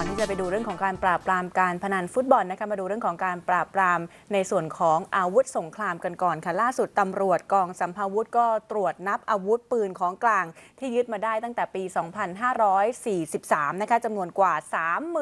ก่อนที่จะไปดูเรื่องของการปราบปรามการพนันฟุตบอลนะคะมาดูเรื่องของการปราบปรามในส่วนของอาวุธสงครามกันก่อนค่ะล่าสุดตำรวจกองสัมภาวุธ ก็ตรวจนับอาวุธปืนของกลาง ที่ยึดมาได้ตั้งแต่ปี 2543 นะคะจำนวนกว่า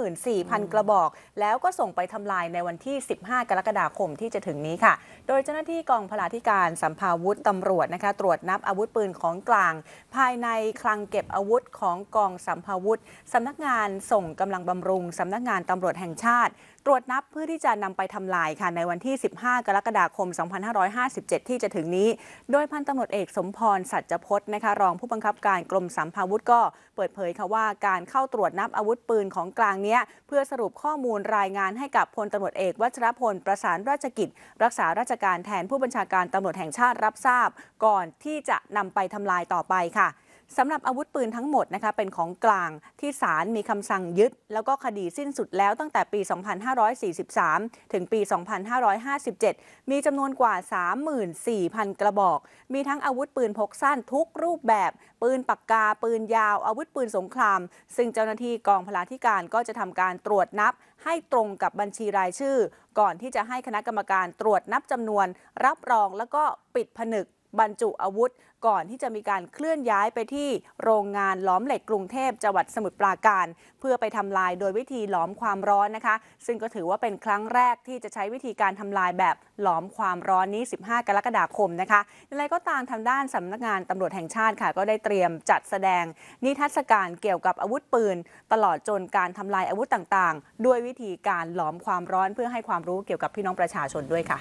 34,000 กระบอก แล้วก็ส่งไปทำลายในวันที่ 15 กรกฎาคมที่จะถึงนี้ค่ะ โดยเจ้าหน้าที่กองพลาธิการสัมภาวุธตำรวจนะคะตรวจนับอาวุธปืนของกลาง ภายในคลังเก็บอาวุธของกองสัมภาวุธสำนักงานส่งกำลังบำรุงสำนักงานตำรวจแห่งชาติ ตรวจนับเพื่อที่จะนำไปทำลายค่ะ ในวันที่ 15 กรกฎาคม 2557 ที่จะถึงนี้ โดยพันตำรวจเอกสมพร สัจพจน์นะคะ รองผู้บังคับการกรมสัมภาวุธก็เปิดเผยค่ะว่าการเข้าตรวจนับอาวุธปืนของกลางเนี้ยเพื่อสรุปข้อมูลรายงานให้กับพลตำรวจเอกวัชรพลประสานราชกิจ รักษาราชการแทนผู้บัญชาการตำรวจแห่งชาติรับทราบ ก่อนที่จะนำไปทำลายต่อไปค่ะสำหรับอาวุธปืนทั้งหมดนะคะเป็นของกลางที่ศาลมีคำสั่งยึด แล้วก็คดีสิ้นสุดแล้วตั้งแต่ปี 2543 ถึงปี 2557 มีจำนวนกว่า 34,000 กระบอก มีทั้งอาวุธปืนพกสั้นทุกรูปแบบ ปืนปากกาปืนยาวอาวุธปืนสงคราม ซึ่งเจ้าหน้าที่กองพลาธิการก็จะทำการตรวจนับ ให้ตรงกับบัญชีรายชื่อ ก่อนที่จะให้คณะกรรมการตรวจนับจำนวน รับรองแล้วก็ปิดผนึกบรรจุอาวุธก่อนที่จะมีการเคลื่อนย้ายไปที่โรงงานล้อมเหล็กกรุงเทพจังหวัดสมุทรปราการ เพื่อไปทำลายโดยวิธีหลอมความร้อนนะคะ ซึ่งก็ถือว่าเป็นครั้งแรกที่จะใช้วิธีการทำลายแบบหลอมความร้อนนี้ 15 กรกฎาคมนะคะอย่างไรก็ตามทางด้านสำนักงานตำรวจแห่งชาติค่ะ ก็ได้เตรียมจัดแสดงนิทรรศการเกี่ยวกับอาวุธปืนตลอดจนการทำลายอาวุธต่างๆ ด้วยวิธีการหลอมความร้อน เพื่อให้ความรู้เกี่ยวกับพี่น้องประชาชนด้วยค่ะ